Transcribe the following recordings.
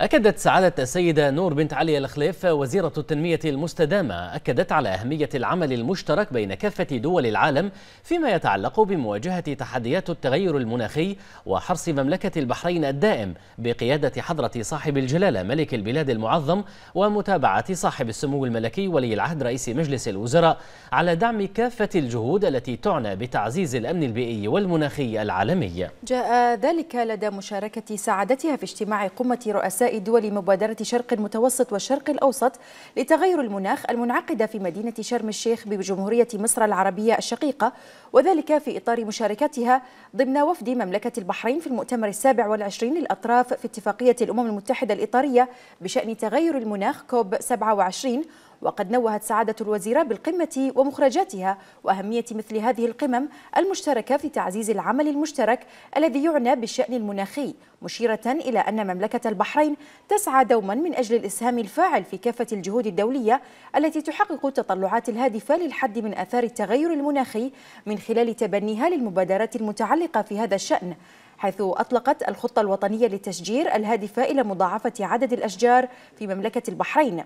أكدت سعادة السيدة نور بنت علي الخليف وزيرة التنمية المستدامة أكدت على أهمية العمل المشترك بين كافة دول العالم فيما يتعلق بمواجهة تحديات التغير المناخي وحرص مملكة البحرين الدائم بقيادة حضرة صاحب الجلالة ملك البلاد المعظم ومتابعة صاحب السمو الملكي ولي العهد رئيس مجلس الوزراء على دعم كافة الجهود التي تعنى بتعزيز الأمن البيئي والمناخي العالمي جاء ذلك لدى مشاركة سعادتها في اجتماع قمة رؤساء دول مبادرة شرق المتوسط والشرق الأوسط لتغير المناخ المنعقدة في مدينة شرم الشيخ بجمهورية مصر العربية الشقيقة وذلك في إطار مشاركتها ضمن وفد مملكة البحرين في المؤتمر السابع والعشرين للأطراف في اتفاقية الأمم المتحدة الإطارية بشأن تغير المناخ كوب 27 وقد نوهت سعادة الوزيرة بالقمة ومخرجاتها وأهمية مثل هذه القمم المشتركة في تعزيز العمل المشترك الذي يعنى بالشأن المناخي مشيرة إلى أن مملكة البحرين تسعى دوما من أجل الإسهام الفاعل في كافة الجهود الدولية التي تحقق التطلعات الهادفة للحد من آثار التغير المناخي من خلال تبنيها للمبادرات المتعلقة في هذا الشأن حيث أطلقت الخطة الوطنية للتشجير الهادفة إلى مضاعفة عدد الأشجار في مملكة البحرين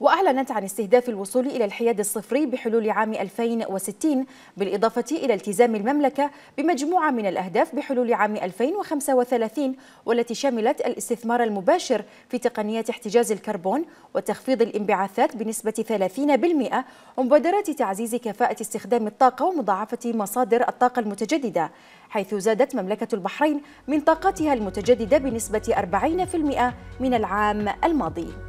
وأعلنت عن استهداف الوصول إلى الحياد الصفري بحلول عام 2060 بالإضافة إلى التزام المملكة بمجموعة من الأهداف بحلول عام 2035 والتي شملت الاستثمار المباشر في تقنيات احتجاز الكربون وتخفيض الانبعاثات بنسبة 30% ومبادرات تعزيز كفاءة استخدام الطاقة ومضاعفة مصادر الطاقة المتجددة حيث زادت مملكة البحرين من طاقتها المتجددة بنسبة 40% من العام الماضي